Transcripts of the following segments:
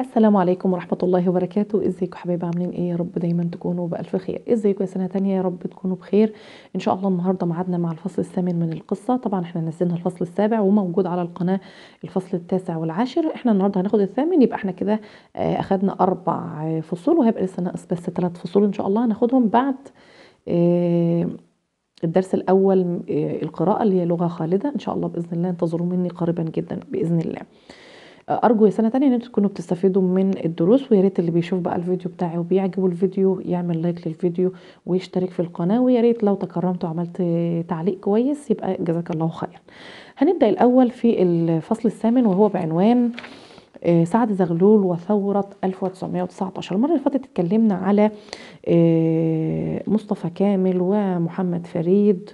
السلام عليكم ورحمة الله وبركاته ازيكم حبايبي عاملين ايه يا رب دايما تكونوا بألف خير ازيكم يا سنة تانية يا رب تكونوا بخير ان شاء الله النهاردة معادنا مع الفصل الثامن من القصة طبعا احنا نزلنا الفصل السابع وموجود على القناة الفصل التاسع والعاشر احنا النهاردة هناخد الثامن يبقى احنا كده آه، اخدنا اربع فصول وهيبقى لسه ناقص بس ثلاث فصول ان شاء الله هناخدهم بعد آه، الدرس الاول آه، القراءة اللي هي لغة خالدة ان شاء الله بإذن الله انتظروا مني قريبا جدا بإذن الله ارجو يا سنه تانية ان انتوا تكونوا بتستفيدوا من الدروس ويا ريت اللي بيشوف بقى الفيديو بتاعي وبيعجبه الفيديو يعمل لايك للفيديو ويشترك في القناه ويا ريت لو تكرمت وعملت تعليق كويس يبقى جزاك الله خيرا هنبدا الاول في الفصل الثامن وهو بعنوان آه، سعد زغلول وثورة 1919 المرة اللي فاتت اتكلمنا على آه، مصطفى كامل ومحمد فريد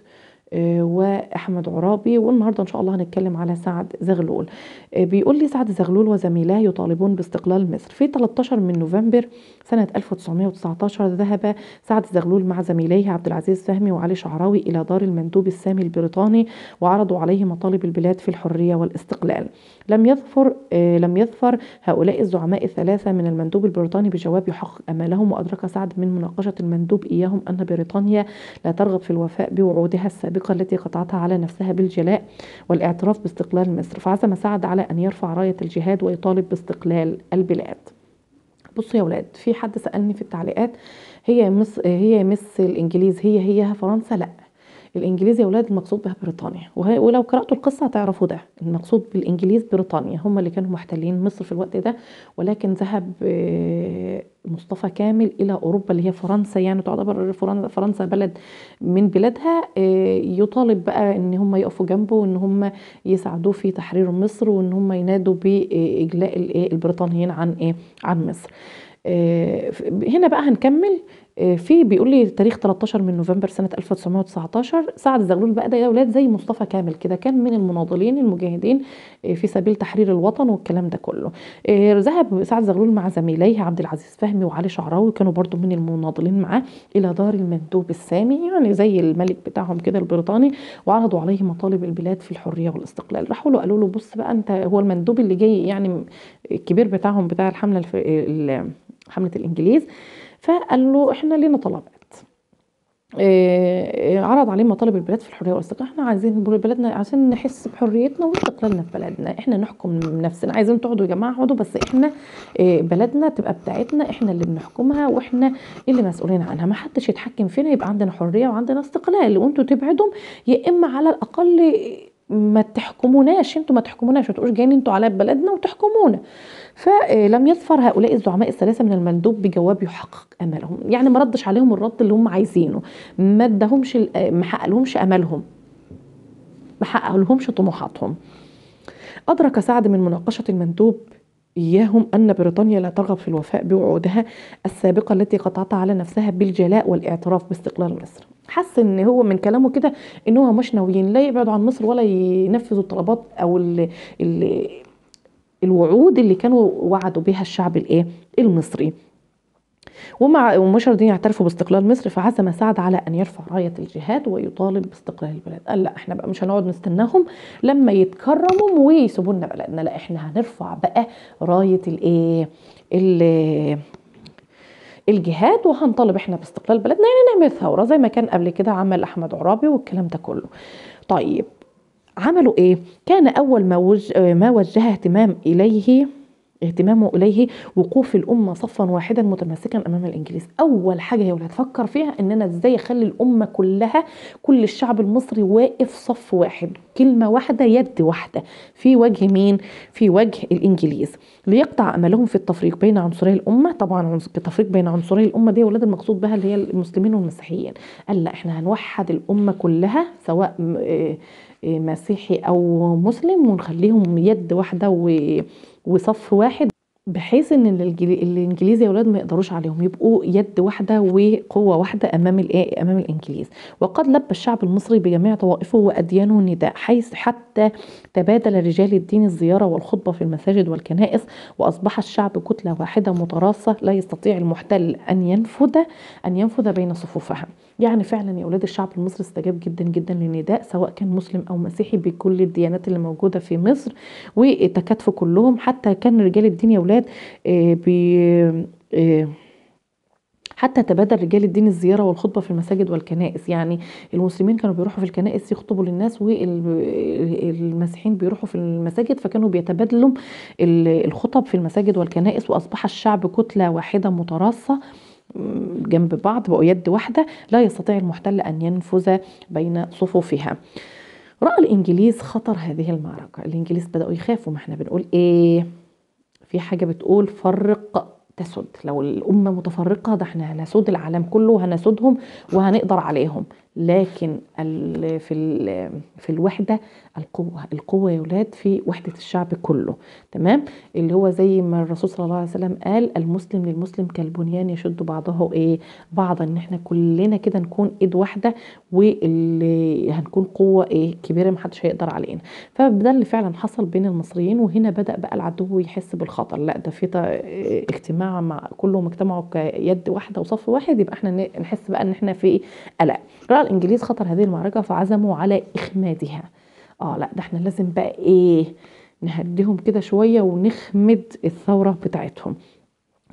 آه، واحمد عرابي والنهارده ان شاء الله هنتكلم على سعد زغلول آه، بيقول لي سعد زغلول وزميلاه يطالبون باستقلال مصر في 13 من نوفمبر سنه 1919 ذهب سعد زغلول مع زميليه عبد العزيز فهمي وعلي شعراوي الى دار المندوب السامي البريطاني وعرضوا عليه مطالب البلاد في الحريه والاستقلال لم يظفر آه، لم يظفر هؤلاء الزعماء الثلاثة من المندوب البريطاني بجواب يحقق آمالهم وأدرك سعد من مناقشة المندوب إياهم أن بريطانيا لا ترغب في الوفاء بوعودها السابقة التي قطعتها على نفسها بالجلاء والاعتراف باستقلال مصر فعزم سعد على أن يرفع راية الجهاد ويطالب باستقلال البلاد بصوا يا ولاد في حد سألني في التعليقات هي مصر هي مس الإنجليز هي هيها فرنسا لأ الانجليز يا ولاد المقصود بها بريطانيا ولو قراتوا القصه هتعرفوا ده المقصود بالانجليز بريطانيا هم اللي كانوا محتلين مصر في الوقت ده ولكن ذهب آه، مصطفى كامل الى اوروبا اللي هي فرنسا يعني تعتبر فرنسا بلد من بلادها آه، يطالب بقى ان هم يقفوا جنبه وان هم يساعدوه في تحرير مصر وان هم ينادوا باجلاء آه، البريطانيين عن ايه عن مصر هنا بقى هنكمل آه، في بيقول لي تاريخ 13 من نوفمبر سنه 1919 سعد زغلول بقى ده يا اولاد زي مصطفى كامل كده كان من المناضلين المجاهدين آه، في سبيل تحرير الوطن والكلام ده كله آه، ذهب سعد زغلول مع زميليه عبد العزيز فهمي وعلي شعراوي كانوا برضو من المناضلين معاه الى دار المندوب السامي يعني زي الملك بتاعهم كده البريطاني وعرضوا عليه مطالب البلاد في الحريه والاستقلال راحوا له قالوا له بص بقى انت هو المندوب اللي جاي يعني الكبير بتاعهم بتاع الحمله الف... حمله الانجليز فقال له احنا لينا طلبات آه، آه، عرض عليه مطالب البلاد في الحريه والاستقلال احنا عايزين بلدنا عشان نحس بحريتنا واستقلالنا في بلدنا احنا نحكم نفسنا عايزين تقعدوا يا جماعه اقعدوا بس احنا آه، بلدنا تبقى بتاعتنا احنا اللي بنحكمها واحنا اللي مسؤولين عنها ما حدش يتحكم فينا يبقى عندنا حريه وعندنا استقلال وانتوا تبعدهم يا اما على الاقل ما تحكموناش انتوا ما تحكموناش ما تقولوش جايين انتوا على بلدنا وتحكمونا فلم يظفر هؤلاء الزعماء الثلاثه من المندوب بجواب يحقق املهم يعني ما ردش عليهم الرد اللي هم عايزينه ما ادهمش ما حققلهمش املهم ما حققلهمش طموحاتهم أدرك سعد من مناقشة المندوب إياهم أن بريطانيا لا ترغب في الوفاء بوعودها السابقة التي قطعتها على نفسها بالجلاء والاعتراف باستقلال مصر حس ان هو من كلامه كده ان هو مش ناويين لا يبعدوا عن مصر ولا ينفذوا الطلبات او ال ال الوعود اللي كانوا وعدوا بها الشعب الايه المصري ومع ومش راضيين يعترفوا باستقلال مصر فعزم سعد على ان يرفع رايه الجهاد ويطالب باستقلال البلد قال لا احنا بقى مش هنقعد نستناهم لما يتكرموا ويسيبوا لنا بلدنا لا احنا هنرفع بقى رايه الايه الجهات وهنطالب احنا باستقلال بلدنا يعني نعمل ثوره زي ما كان قبل كده عمل احمد عرابي والكلام ده كله طيب عملوا ايه كان اول ما, وجه ما وجه اهتمام اليه اهتمامه اليه وقوف الامه صفا واحدا متماسكا امام الانجليز اول حاجه هي تفكر فيها ان انا ازاي اخلي الامه كلها كل الشعب المصري واقف صف واحد كلمه واحده يد واحده في وجه مين في وجه الانجليز ليقطع املهم في التفريق بين عنصري الامه طبعا التفريق بين عنصري الامه دي ولاد المقصود بها اللي هي المسلمين والمسيحيين قال لا احنا هنوحد الامه كلها سواء آه، مسيحي او مسلم ونخليهم يد واحده وصف واحد بحيث ان الانجليزي يا اولاد ما يقدروش عليهم يبقوا يد واحده وقوه واحده امام الايه امام الانجليز وقد لبى الشعب المصري بجميع طوائفه واديانه نداء حيث حتى تبادل رجال الدين الزياره والخطبه في المساجد والكنائس واصبح الشعب كتله واحده متراصه لا يستطيع المحتل ان ينفذ ان ينفذ بين صفوفها يعني فعلا يا اولاد الشعب المصري استجاب جدا جدا للنداء سواء كان مسلم او مسيحي بكل الديانات اللي موجوده في مصر وتكاتفوا كلهم حتى كان رجال الدين يا اولاد آه، بي آه، حتى تبادل رجال الدين الزياره والخطبه في المساجد والكنائس يعني المسلمين كانوا بيروحوا في الكنائس يخطبوا للناس والمسيحيين بيروحوا في المساجد فكانوا بيتبادلوا الخطب في المساجد والكنائس واصبح الشعب كتله واحده متراصه جنب بعض بقوا يد واحدة لا يستطيع المحتل أن ينفذ بين صفوفها رأى الإنجليز خطر هذه المعركة الإنجليز بدأوا يخافوا ما احنا بنقول إيه في حاجة بتقول فرق تسد لو الأمة متفرقة ده احنا هنسود العالم كله وهنسودهم وهنقدر عليهم لكن في في الوحدة القوه القوه يا ولاد في وحده الشعب كله تمام اللي هو زي ما الرسول صلى الله عليه وسلم قال المسلم للمسلم كالبنيان يشد بعضه ايه بعضا ان احنا كلنا كده نكون ايد واحده واللي هنكون قوه ايه كبيره محدش هيقدر علينا فده اللي فعلا حصل بين المصريين وهنا بدا بقى العدو يحس بالخطر لا ده في اجتماع مع كلهم اجتمعوا كيد واحده وصف واحد يبقى احنا نحس بقى ان احنا في قلق راى الانجليز خطر هذه المعركه فعزموا على اخمادها اه لا ده احنا لازم بقى ايه نهديهم كده شوية ونخمد الثورة بتاعتهم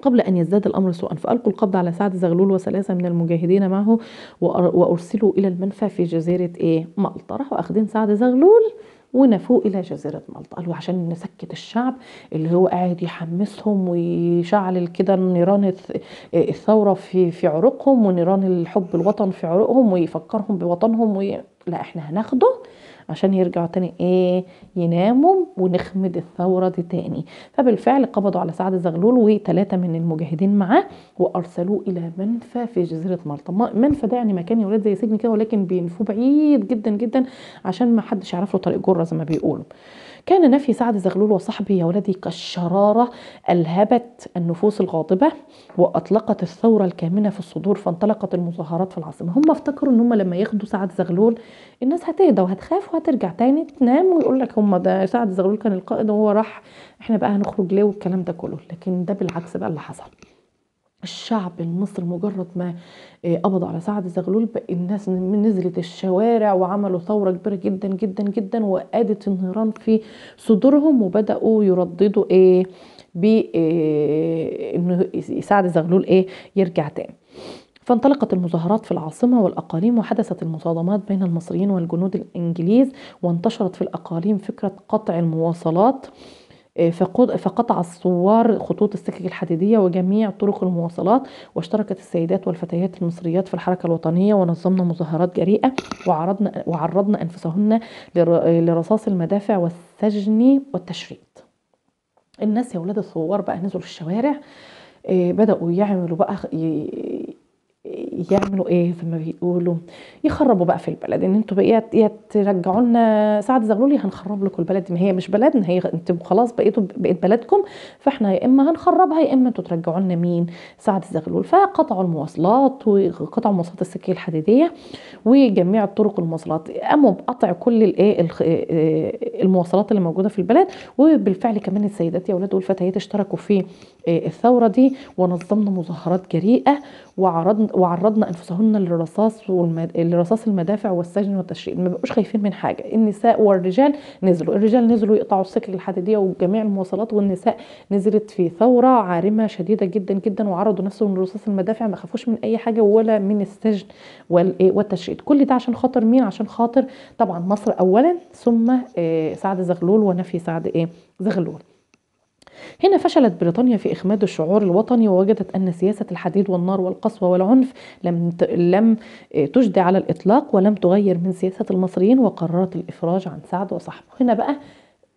قبل أن يزداد الأمر سوءا فألقوا القبض على سعد زغلول وثلاثة من المجاهدين معه وأرسلوا إلى المنفى في جزيرة إيه؟ مالطا راحوا واخدين سعد زغلول ونفوه إلى جزيرة مالطا قالوا عشان نسكت الشعب اللي هو قاعد يحمسهم ويشعل كده نيران الثورة في في عروقهم ونيران الحب الوطن في عروقهم ويفكرهم بوطنهم وي... لا احنا هناخده عشان يرجعوا تاني ايه يناموا ونخمد الثورة دي تاني فبالفعل قبضوا على سعد زغلول وثلاثة من المجاهدين معاه وارسلوه الى منفى في جزيرة مالطا منفى ده يعني مكان يولد زي سجن كده ولكن بينفوه بعيد جدا جدا عشان ما حدش يعرف له طريق جرة زي ما بيقولوا كان نفي سعد زغلول وصحبه يا ولدي كالشرارة ألهبت النفوس الغاضبة وأطلقت الثورة الكامنة في الصدور فانطلقت المظاهرات في العاصمة هم افتكروا ان هم لما ياخدوا سعد زغلول الناس هتهدى وهتخاف وهترجع تاني تنام ويقول لك هم ده سعد زغلول كان القائد وهو راح احنا بقى هنخرج ليه والكلام ده كله لكن ده بالعكس بقى اللي حصل الشعب المصري مجرد ما آه، قبض على سعد زغلول الناس نزلت الشوارع وعملوا ثوره كبيره جدا جدا جدا وادت النيران في صدورهم وبداوا يرددوا ايه ب آه، انه سعد زغلول ايه يرجع تاني فانطلقت المظاهرات في العاصمة والأقاليم وحدثت المصادمات بين المصريين والجنود الإنجليز وانتشرت في الأقاليم فكرة قطع المواصلات فقطع الثوار خطوط السكك الحديدية وجميع طرق المواصلات واشتركت السيدات والفتيات المصريات في الحركة الوطنية ونظمنا مظاهرات جريئة وعرضنا, وعرضن أنفسهن لرصاص المدافع والسجن والتشريد الناس يا ولاد الثوار بقى نزلوا الشوارع آه، بدأوا يعملوا بقى يعملوا ايه ما بيقولوا يخربوا بقى في البلد ان انتوا بقيت يا ترجعوا لنا سعد زغلول هنخرب لكم البلد ما هي مش بلدنا هي انتوا خلاص بقيتوا بقيت بلدكم فاحنا يا اما هنخربها يا اما انتوا ترجعوا لنا مين سعد زغلول فقطعوا المواصلات وقطعوا مواصلات السكه الحديديه وجميع الطرق والمواصلات قاموا بقطع كل الايه إيه، إيه، المواصلات اللي موجوده في البلد وبالفعل كمان السيدات يا اولاد والفتيات اشتركوا في الثورة دي ونظمنا مظاهرات جريئة وعرضنا, وعرضنا أنفسهن للرصاص والمد... لرصاص المدافع والسجن والتشريد ما بقوش خايفين من حاجة النساء والرجال نزلوا الرجال نزلوا يقطعوا السكك الحديدية وجميع المواصلات والنساء نزلت في ثورة عارمة شديدة جدا جدا وعرضوا نفسهم للرصاص المدافع ما خافوش من أي حاجة ولا من السجن إيه، والتشريد كل ده عشان خاطر مين عشان خاطر طبعا مصر أولا ثم آه، سعد زغلول ونفي سعد إيه زغلول هنا فشلت بريطانيا في إخماد الشعور الوطني ووجدت أن سياسة الحديد والنار والقسوة والعنف لم لم آه، تجدي على الإطلاق ولم تغير من سياسة المصريين وقررت الإفراج عن سعد وصحبه هنا بقى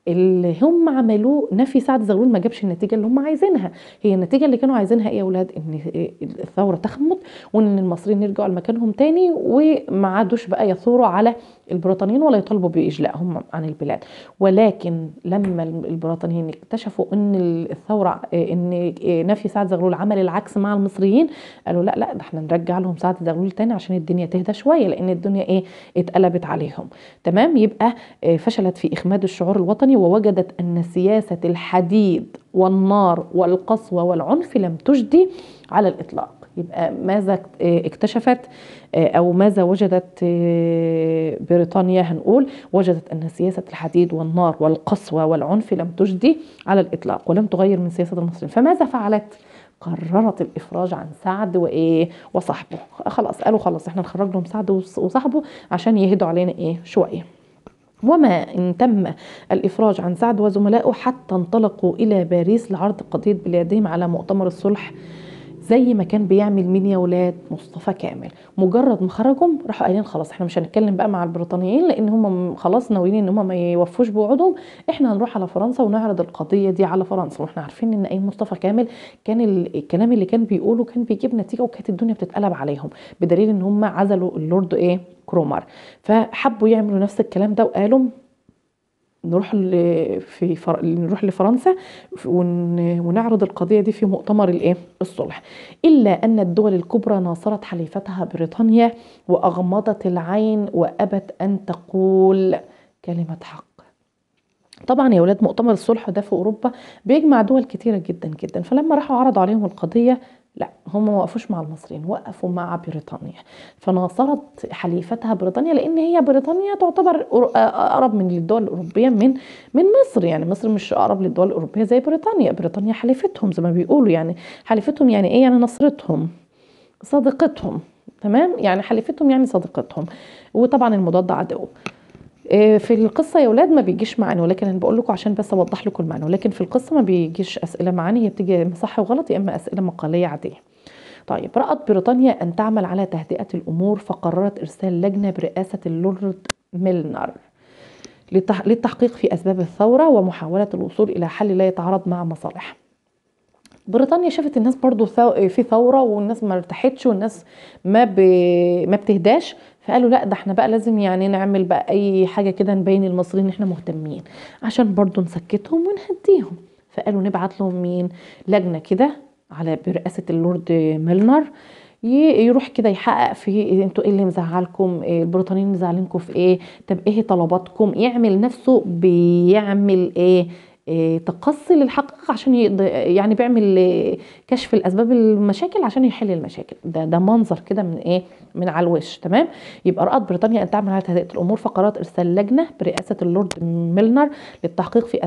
اللي هم عملوه نفي سعد زغلول ما جابش النتيجه اللي هم عايزينها هي النتيجه اللي كانوا عايزينها ايه يا اولاد ان الثوره تخمد وان المصريين يرجعوا لمكانهم تاني وما عادوش بقى يثوروا على البريطانيين ولا يطالبوا باجلائهم عن البلاد ولكن لما البريطانيين اكتشفوا ان الثوره ان نفي سعد زغلول عمل العكس مع المصريين قالوا لا لا ده احنا نرجع لهم سعد زغلول تاني عشان الدنيا تهدى شويه لان الدنيا ايه اتقلبت عليهم تمام يبقى آه، فشلت في اخماد الشعور الوطني البريطاني ووجدت أن سياسة الحديد والنار والقسوة والعنف لم تجدي على الإطلاق يبقى ماذا آه، اكتشفت آه، او ماذا وجدت آه، بريطانيا هنقول وجدت ان سياسه الحديد والنار والقسوه والعنف لم تجدي على الاطلاق ولم تغير من سياسه المصريين فماذا فعلت قررت الافراج عن سعد وايه وصاحبه خلاص قالوا خلاص احنا نخرج لهم سعد وصاحبه عشان يهدوا علينا ايه شويه وما إن تم الإفراج عن سعد وزملائه حتى انطلقوا إلى باريس لعرض قضية بلادهم على مؤتمر الصلح زي ما كان بيعمل مين يا ولاد مصطفى كامل مجرد ما خرجهم راحوا قايلين خلاص احنا مش هنتكلم بقى مع البريطانيين لان هم خلاص ناويين ان هم ما يوفوش بوعودهم احنا هنروح على فرنسا ونعرض القضيه دي على فرنسا واحنا عارفين ان اي مصطفى كامل كان الكلام اللي كان بيقوله كان بيجيب نتيجه وكانت الدنيا بتتقلب عليهم بدليل ان هم عزلوا اللورد ايه كرومر فحبوا يعملوا نفس الكلام ده وقالوا نروح في فر... نروح لفرنسا ون... ونعرض القضيه دي في مؤتمر الايه الصلح الا ان الدول الكبرى ناصرت حليفتها بريطانيا واغمضت العين وابت ان تقول كلمه حق طبعا يا ولاد مؤتمر الصلح ده في اوروبا بيجمع دول كتيره جدا جدا فلما راحوا عرضوا عليهم القضيه لا هم ما وقفوش مع المصريين وقفوا مع بريطانيا فناصرت حليفتها بريطانيا لان هي بريطانيا تعتبر آه، اقرب من الدول الاوروبيه من من مصر يعني مصر مش اقرب للدول الاوروبيه زي بريطانيا بريطانيا حليفتهم زي ما بيقولوا يعني حليفتهم يعني ايه يعني نصرتهم صديقتهم تمام يعني حليفتهم يعني صديقتهم وطبعا المضاد عدو آه، في القصه يا اولاد ما بيجيش معانا ولكن انا بقول لكم عشان بس اوضح لكم المعنى ولكن في القصه ما بيجيش اسئله معاني هي بتيجي يا اما صح وغلط يا اما اسئله مقاليه عاديه طيب رأت بريطانيا أن تعمل على تهدئة الأمور فقررت إرسال لجنة برئاسة اللورد ميلنر للتحقيق في أسباب الثورة ومحاولة الوصول إلى حل لا يتعارض مع مصالح بريطانيا شافت الناس برضو في ثورة والناس ما ارتاحتش والناس ما, ب... ما بتهداش فقالوا لا ده احنا بقى لازم يعني نعمل بقى اي حاجه كده نبين المصريين ان احنا مهتمين عشان برضو نسكتهم ونهديهم فقالوا نبعت لهم مين لجنه كده على برئاسه اللورد ميلنر يروح كده يحقق في انتوا ايه اللي مزعلكم إيه البريطانيين مزعلينكم في ايه طب ايه طلباتكم يعمل نفسه بيعمل ايه آه، تقصي للحقيقه عشان يعني بيعمل آه، كشف الاسباب المشاكل عشان يحل المشاكل ده ده منظر كده من ايه من على الوش تمام يبقى رأت بريطانيا ان تعمل على هذه الامور فقررت ارسال لجنه برئاسه اللورد ميلنر للتحقيق في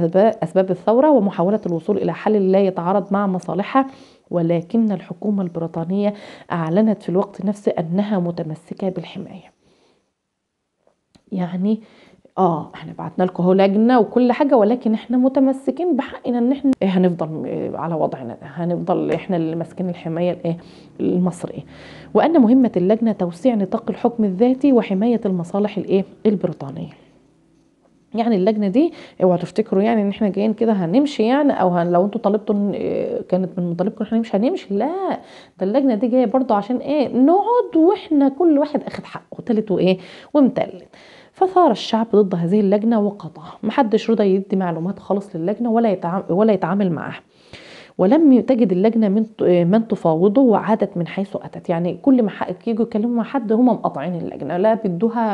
اسباب الثوره ومحاوله الوصول الى حل لا يتعارض مع مصالحها ولكن الحكومه البريطانيه اعلنت في الوقت نفسه انها متمسكه بالحمايه يعني اه احنا بعتنا لكم اهو لجنه وكل حاجه ولكن احنا متمسكين بحقنا ان احنا إيه هنفضل إيه، على وضعنا هنفضل احنا اللي ماسكين الحمايه الايه المصريه وان مهمه اللجنه توسيع نطاق الحكم الذاتي وحمايه المصالح الايه البريطانيه يعني اللجنه دي اوعوا إيه، تفتكروا يعني ان احنا جايين كده هنمشي يعني او هن لو انتوا طالبتوا إيه، كانت من مطالبكم احنا نمشي هنمشي لا ده اللجنه دي جايه برضو عشان ايه نقعد واحنا كل واحد اخد حقه تالت وايه ومتلت فثار الشعب ضد هذه اللجنة وقطعها محدش رضى يدي معلومات خالص للجنة ولا ولا يتعامل معاها ولم تجد اللجنه من من تفاوضه وعادت من حيث اتت يعني كل ما يجوا يكلموا مع حد هم مقاطعين اللجنه لا بيدوها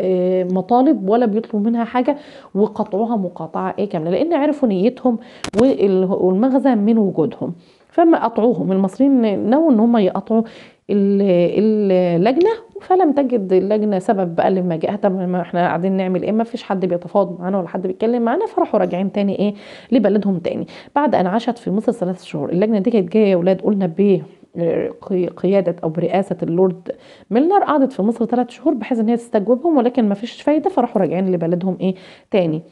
آه، مطالب ولا بيطلبوا منها حاجه وقطعوها مقاطعه ايه كامله لان عرفوا نيتهم والمغزى من وجودهم فما قطعوهم المصريين نووا ان هم يقطعوا اللجنه فلم تجد اللجنه سبب بقى لما جاء طب ما احنا قاعدين نعمل ايه ما فيش حد بيتفاوض معانا ولا حد بيتكلم معانا فراحوا راجعين تاني ايه لبلدهم تاني بعد ان عاشت في مصر ثلاث شهور اللجنه دي كانت جايه يا اولاد قلنا بيه آه، قيادة أو برئاسة اللورد ميلنر قعدت في مصر ثلاث شهور بحيث إن هي تستجوبهم ولكن ما فيش فايدة فراحوا راجعين لبلدهم إيه تاني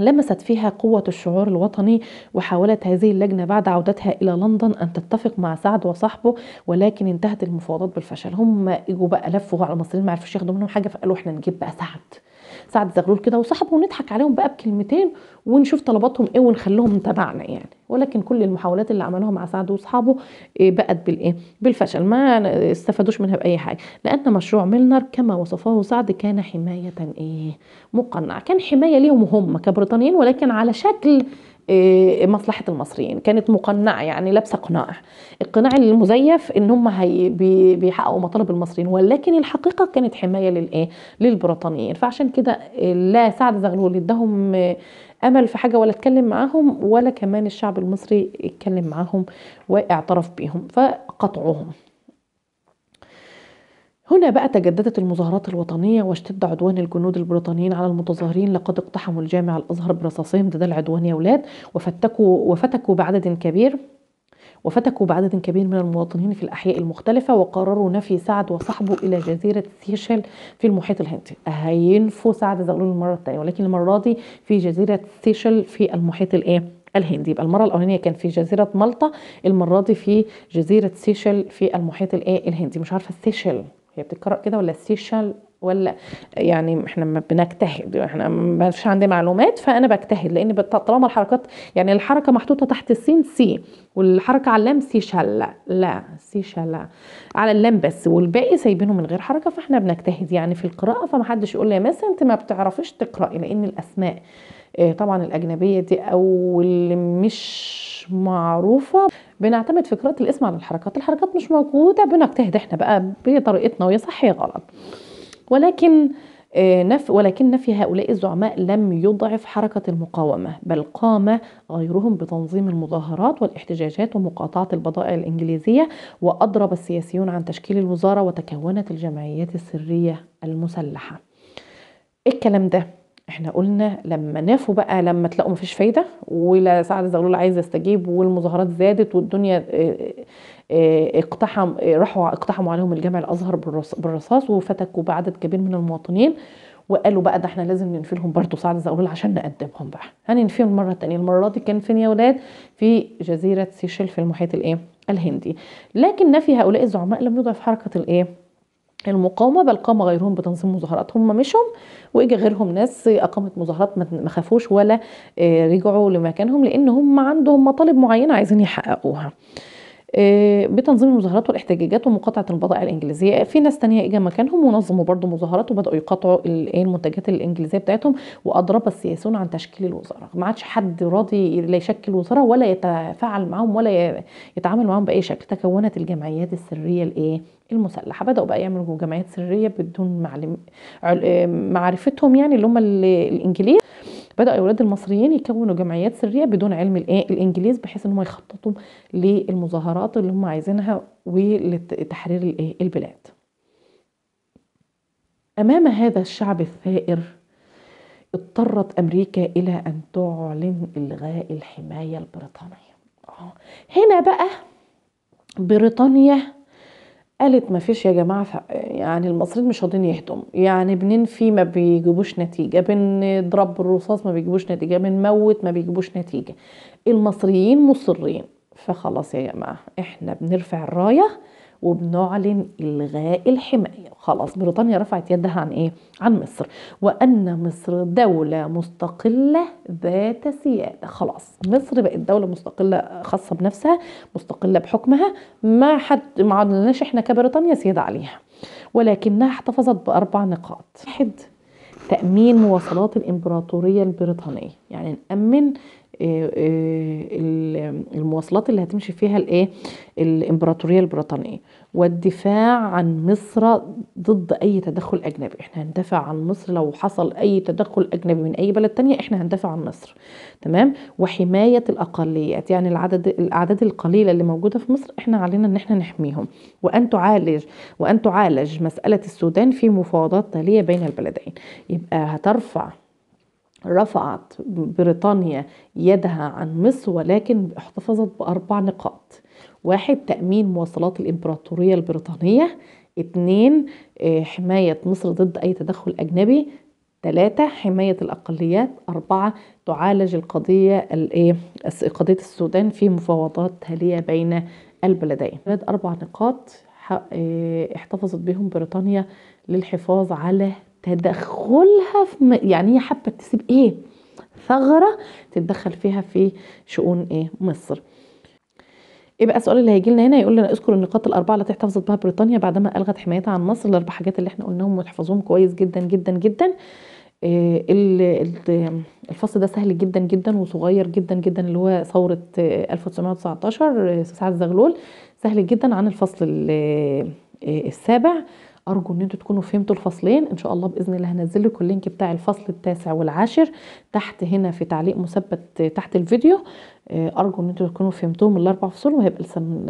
لمست فيها قوة الشعور الوطني وحاولت هذه اللجنة بعد عودتها إلى لندن أن تتفق مع سعد وصاحبه ولكن انتهت المفاوضات بالفشل هم اجوا بقى لفوا على المصريين عرفوش ياخدوا منهم حاجة فقالوا احنا نجيب بقى سعد سعد زغلول كده وصاحبه ونضحك عليهم بقى بكلمتين ونشوف طلباتهم ايه ونخليهم تبعنا يعني ولكن كل المحاولات اللي عملوها مع سعد واصحابه إيه بقت بالايه بالفشل ما استفادوش منها باي حاجه لان مشروع ميلنر كما وصفه سعد كان حمايه ايه مقنعه كان حمايه ليهم هم كبريطانيين ولكن على شكل إيه، مصلحه المصريين كانت مقنعه يعني لابسه قناع القناع المزيف ان هم بيحققوا مطالب المصريين ولكن الحقيقه كانت حمايه للايه للبريطانيين فعشان كده لا سعد زغلول ادهم امل في حاجه ولا اتكلم معاهم ولا كمان الشعب المصري اتكلم معاهم واعترف بيهم فقطعوهم هنا بقى تجددت المظاهرات الوطنية واشتد عدوان الجنود البريطانيين على المتظاهرين لقد اقتحموا الجامع الأزهر برصاصهم ضد العدوان يا ولاد وفتكوا, وفتكوا بعدد كبير وفتكوا بعدد كبير من المواطنين في الأحياء المختلفة وقرروا نفي سعد وصحبه إلى جزيرة سيشل في المحيط الهندي هينفوا سعد زغلول المرة الثانية ولكن المرة دي في جزيرة سيشل في المحيط الإيه؟ الهندي يبقى المرة الأولانية كان في جزيرة مالطا المرة دي في جزيرة سيشل في المحيط الإيه؟ الهندي مش عارفة سيشل هي بتقرا كده ولا سيشال ولا يعني احنا بنجتهد احنا ما فيش عندي معلومات فانا بجتهد لان طالما الحركات يعني الحركه محطوطه تحت السين سي والحركه على اللام سي شل لا, لا سي شل على اللام بس والباقي سايبينه من غير حركه فاحنا بنجتهد يعني في القراءه فمحدش يقول لي يا مثلا انت ما بتعرفيش تقراي لان الاسماء آه، طبعا الاجنبيه دي او اللي مش معروفه بنعتمد في قراءه الاسم على الحركات الحركات مش موجوده بنجتهد احنا بقى بطريقتنا ويا صح يا غلط ولكن آه، نف ولكن نفي هؤلاء الزعماء لم يضعف حركة المقاومة بل قام غيرهم بتنظيم المظاهرات والاحتجاجات ومقاطعة البضائع الإنجليزية وأضرب السياسيون عن تشكيل الوزارة وتكونت الجمعيات السرية المسلحة إيه الكلام ده احنا قلنا لما نافوا بقى لما تلاقوا مفيش فايده ولا سعد زغلول عايز يستجيب والمظاهرات زادت والدنيا آه، آه، اقتحم راحوا اقتحموا عليهم الجامع الازهر بالرصاص وفتكوا بعدد كبير من المواطنين وقالوا بقى ده احنا لازم لهم برضه سعد زغلول عشان نقدمهم بقى هننفيهم مره تانية المره دي كان فين يا ولاد في جزيره سيشل في المحيط الايه الهندي لكن نفي هؤلاء الزعماء لم يضعف حركه الايه المقاومه بل قام غيرهم بتنظيم مظاهرات هم مشهم واجى غيرهم ناس اقامت مظاهرات ما خافوش ولا آه، رجعوا لمكانهم لان هم عندهم مطالب معينه عايزين يحققوها آه، بتنظيم المظاهرات والاحتجاجات ومقاطعه البضائع الانجليزيه في ناس تانية اجى مكانهم ونظموا برضو مظاهرات وبداوا يقاطعوا إيه، المنتجات الانجليزيه بتاعتهم واضرب السياسيون عن تشكيل الوزاره ما عادش حد راضي لا يشكل وزاره ولا يتفاعل معاهم ولا يتعامل معاهم باي شكل تكونت الجمعيات السريه الايه المسلحه بداوا بقى يعملوا جمعيات سريه بدون معلم آه، معرفتهم يعني اللي هم الانجليز بدا أولاد المصريين يكونوا جمعيات سريه بدون علم آه، الانجليز بحيث ان هم يخططوا للمظاهرات اللي هم عايزينها ولتحرير آه، البلاد امام هذا الشعب الثائر اضطرت امريكا الى ان تعلن الغاء الحمايه البريطانيه هنا بقى بريطانيا قالت ما فيش يا جماعة يعني المصريين مش راضيين يهدم يعني بننفي ما بيجيبوش نتيجة بنضرب بالرصاص ما بيجيبوش نتيجة بنموت ما بيجيبوش نتيجة المصريين مصرين فخلاص يا جماعة احنا بنرفع الراية وبنعلن الغاء الحمايه خلاص بريطانيا رفعت يدها عن ايه عن مصر وان مصر دوله مستقله ذات سياده خلاص مصر بقت دوله مستقله خاصه بنفسها مستقله بحكمها ما حد ما عدناش احنا كبريطانيا سياده عليها ولكنها احتفظت باربع نقاط واحد تامين مواصلات الامبراطوريه البريطانيه يعني نأمن آه، آه، المواصلات اللي هتمشي فيها الايه الامبراطوريه البريطانيه والدفاع عن مصر ضد اي تدخل اجنبي احنا هندافع عن مصر لو حصل اي تدخل اجنبي من اي بلد تانية احنا هندافع عن مصر تمام وحمايه الاقليات يعني العدد الاعداد القليله اللي موجوده في مصر احنا علينا ان احنا نحميهم وان تعالج وان تعالج مساله السودان في مفاوضات تاليه بين البلدين يبقى هترفع رفعت بريطانيا يدها عن مصر ولكن احتفظت بأربع نقاط واحد تأمين مواصلات الإمبراطورية البريطانية اثنين آه، حماية مصر ضد أي تدخل أجنبي ثلاثة حماية الأقليات أربعة تعالج القضية آه، قضية السودان في مفاوضات تالية بين البلدين ثلاث أربع نقاط آه، احتفظت بهم بريطانيا للحفاظ على تدخلها في يعني هي حابه تسيب ايه ثغره تتدخل فيها في شؤون ايه مصر ايه بقى السؤال اللي هيجي لنا هنا يقول لنا اذكر النقاط الاربعه التي احتفظت بها بريطانيا بعدما الغت حمايتها عن مصر الاربع حاجات اللي احنا قلناهم واحفظوهم كويس جدا جدا جدا آه، الفصل ده سهل جدا جدا وصغير جدا جدا اللي هو ثورة 1919 آه، سعد زغلول سهل جدا عن الفصل آه، السابع ارجو ان انتوا تكونوا فهمتوا الفصلين ان شاء الله باذن الله هنزل لكم اللينك بتاع الفصل التاسع والعاشر تحت هنا في تعليق مثبت تحت الفيديو آه، ارجو ان انتوا تكونوا فهمتوهم الاربع فصول وهيبقى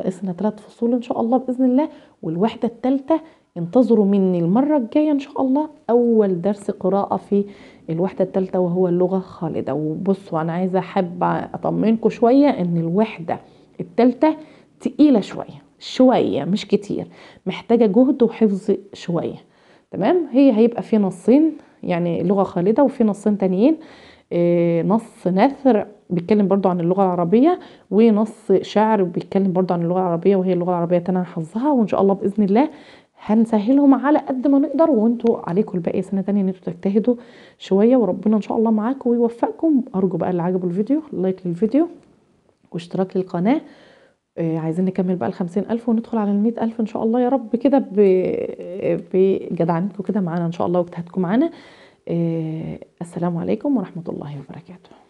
لسنا ثلاث فصول ان شاء الله باذن الله والوحده الثالثه انتظروا مني المره الجايه ان شاء الله اول درس قراءه في الوحده الثالثه وهو اللغه خالده وبصوا انا عايزه أحب اطمنكم شويه ان الوحده الثالثه تقيله شويه شوية مش كتير محتاجة جهد وحفظ شوية تمام هي هيبقى في نصين يعني لغة خالدة وفي نصين تانيين آه، نص نثر بيتكلم برضو عن اللغة العربية ونص شعر بيتكلم برضو عن اللغة العربية وهي اللغة العربية تانية حظها وإن شاء الله بإذن الله هنسهلهم على قد ما نقدر وانتوا عليكم الباقي سنه تانية ان انتوا تجتهدوا شويه وربنا ان شاء الله معاكم ويوفقكم ارجو بقى اللي عجبه الفيديو لايك للفيديو واشتراك للقناه آه، عايزين نكمل بقى الخمسين ألف وندخل على المئة ألف إن شاء الله يا رب كده بجدعنتكم كده معانا إن شاء الله واجتهادكم معانا آه، السلام عليكم ورحمة الله وبركاته